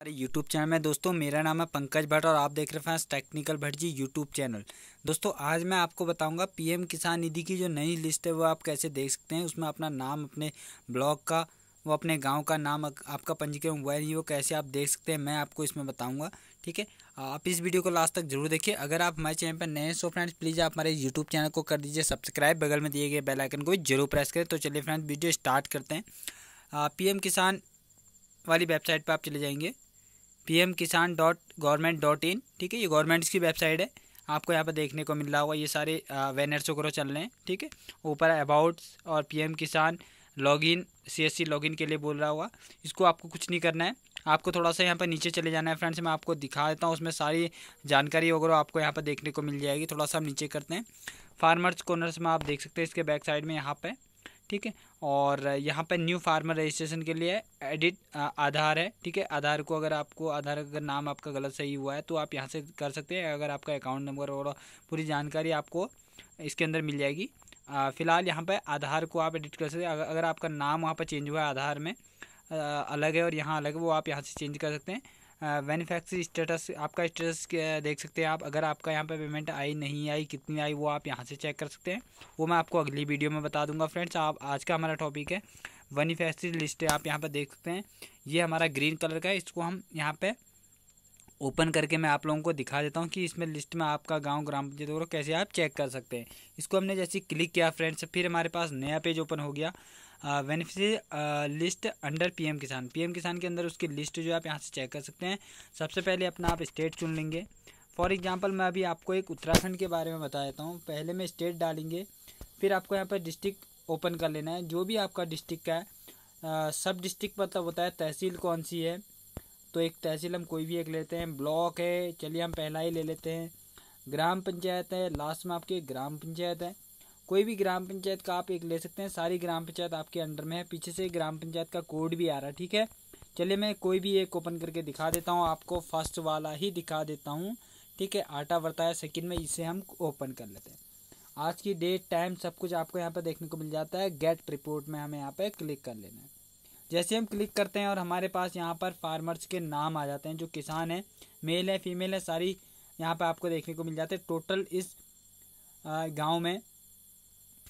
अरे YouTube channel में दोस्तों मेरा नाम है पंकज भट्ट और आप देख रहे friends technical Bhatt ji YouTube channel दोस्तों आज मैं आपको बताऊंगा पीएम किसान निधि की जो नई लिस्ट है वो आप कैसे देख सकते हैं उसमें अपना नाम अपने ब्लॉग का वो अपने गांव का नाम आपका पंजीकरण हुआ नहीं वो कैसे आप देख सकते हैं मैं आपको इसमें बताऊँगा ठीक है आप इस वीडियो को लास्ट तक जरूर देखिए अगर आप हमारे चैनल पर नए हैं सो तो फ्रेंड्स प्लीज़ आप हमारे यूट्यूब चैनल को कर दीजिए सब्सक्राइब बगल में दिए गए बेलाइकन को भी जरूर प्रेस करें तो चलिए फ्रेंड्स वीडियो स्टार्ट करते हैं पी किसान वाली वेबसाइट पर आप चले जाएंगे P M Kisan dot government dot in ठीक है ये गवर्नमेंट्स की वेबसाइट है आपको यहाँ पर देखने को मिल रहा होगा ये सारे वैनर्स वगैरह चल रहे हैं ठीक है ऊपर अबाउट्स और P M Kisan login C S C login के लिए बोल रहा होगा इसको आपको कुछ नहीं करना है आपको थोड़ा सा यहाँ पर नीचे चले जाना है फ्रेंड्स मैं आपको दिखा देता हूँ उसमें सारी जानकारी वगैरह आपको यहाँ पर देखने को मिल जाएगी थोड़ा सा हम नीचे करते हैं फार्मर्स कॉर्नर्स में आप देख सकते हैं इसके बैक साइड में यहाँ पर ठीक है और यहाँ पर न्यू फार्मर रजिस्ट्रेशन के लिए एडिट आधार है ठीक है आधार को अगर आपको आधार अगर नाम आपका गलत सही हुआ है तो आप यहाँ से कर सकते हैं अगर आपका अकाउंट नंबर और पूरी जानकारी आपको इसके अंदर मिल जाएगी फ़िलहाल यहाँ पर आधार को आप एडिट कर सकते हैं अगर आपका नाम वहाँ पर चेंज हुआ है आधार में अलग है और यहाँ अलग है वो आप यहाँ से चेंज कर सकते हैं मैन्युफैक्चर स्टेटस आपका स्टेटस देख सकते हैं आप अगर आपका यहाँ पे पेमेंट आई नहीं आई कितनी आई वो आप यहाँ से चेक कर सकते हैं वो मैं आपको अगली वीडियो में बता दूंगा फ्रेंड्स आप आज का हमारा टॉपिक है मैन्युफैक्चर लिस्ट आप यहाँ पर देख सकते हैं ये हमारा ग्रीन कलर का है इसको हम यहाँ पर ओपन करके मैं आप लोगों को दिखा देता हूँ कि इसमें लिस्ट में आपका गांव ग्राम पंचायत वगैरह कैसे आप चेक कर सकते हैं इसको हमने जैसे क्लिक किया फ्रेंड्स फिर हमारे पास नया पेज ओपन हो गया beneficiary list under PM Kisan PM Kisan के अंदर उसकी लिस्ट जो आप यहाँ से चेक कर सकते हैं सबसे पहले अपना आप स्टेट चुन लेंगे फॉर एग्जाम्पल मैं अभी आपको एक उत्तराखंड के बारे में बता देता हूँ पहले में स्टेट डालेंगे फिर आपको यहाँ पर डिस्ट्रिक्ट ओपन कर लेना है जो भी आपका डिस्ट्रिक्ट का है सब डिस्ट्रिक्ट मतलब होता है तहसील कौन सी है तो एक तहसील हम कोई भी एक लेते हैं ब्लॉक है चलिए हम पहला ही ले लेते हैं ग्राम पंचायत है लास्ट में आपके ग्राम पंचायत है कोई भी ग्राम पंचायत का आप एक ले सकते हैं सारी ग्राम पंचायत आपके अंडर में है पीछे से ग्राम पंचायत का कोड भी आ रहा है ठीक है चलिए मैं कोई भी एक ओपन करके दिखा देता हूँ आपको फर्स्ट वाला ही दिखा देता हूँ ठीक है आटा है सेकंड में इसे हम ओपन कर लेते हैं आज की डेट टाइम सब कुछ आपको यहाँ पर देखने को मिल जाता है गेट रिपोर्ट में हमें यहाँ पर क्लिक कर लेना है जैसे हम क्लिक करते हैं और हमारे पास यहाँ पर फार्मर्स के नाम आ जाते हैं जो किसान हैं मेल है फीमेल है सारी यहाँ पर आपको देखने को मिल जाते हैं टोटल इस गांव में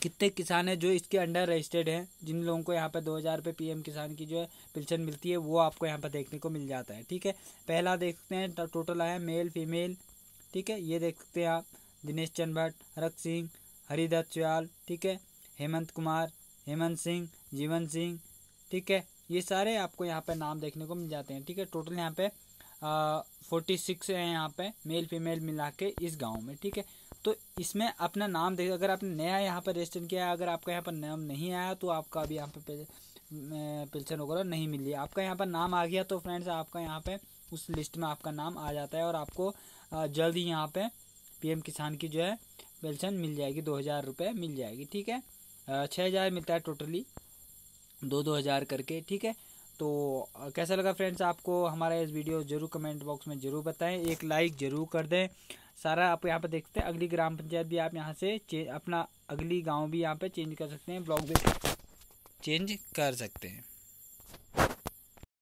कितने किसान हैं जो इसके अंडर रजिस्टर्ड हैं जिन लोगों को यहाँ पर दो हज़ार रुपये पी किसान की जो है पेंशन मिलती है वो आपको यहाँ पर देखने को मिल जाता है ठीक है पहला देखते हैं तो टोटल आया मेल फीमेल ठीक है ये देखते हैं आप दिनेश चंद भट्ट हरक सिंह हरिदत्त चौहान ठीक है हेमंत कुमार हेमंत सिंह जीवन सिंह ठीक है ये सारे आपको यहाँ पर नाम देखने को मिल जाते हैं ठीक है टोटल यहाँ पे फोर्टी सिक्स हैं यहाँ पर मेल फीमेल मिला के इस गाँव में ठीक है तो इसमें अपना नाम देख अगर आपने नया यहाँ पर रजिस्टर किया है अगर आपका यहाँ पर नाम नहीं आया तो आपका अभी यहाँ पर पेंशन वगैरह नहीं मिली आपका यहाँ पर नाम आ गया तो फ्रेंड्स आपका यहाँ पर उस लिस्ट में आपका नाम आ जाता है और आपको जल्द ही यहाँ पर पी किसान की जो है पेंशन मिल जाएगी दो हज़ार रुपये मिल जाएगी ठीक है छः हज़ार मिलता है टोटली दो दो हज़ार करके ठीक है तो कैसा लगा फ्रेंड्स आपको हमारा इस वीडियो जरूर कमेंट बॉक्स में ज़रूर बताएं एक लाइक ज़रूर कर दें सारा आप यहाँ पर देखते हैं अगली ग्राम पंचायत भी आप यहाँ से अपना अगली गांव भी यहाँ पे चेंज कर सकते हैं ब्लॉक भी चेंज कर सकते हैं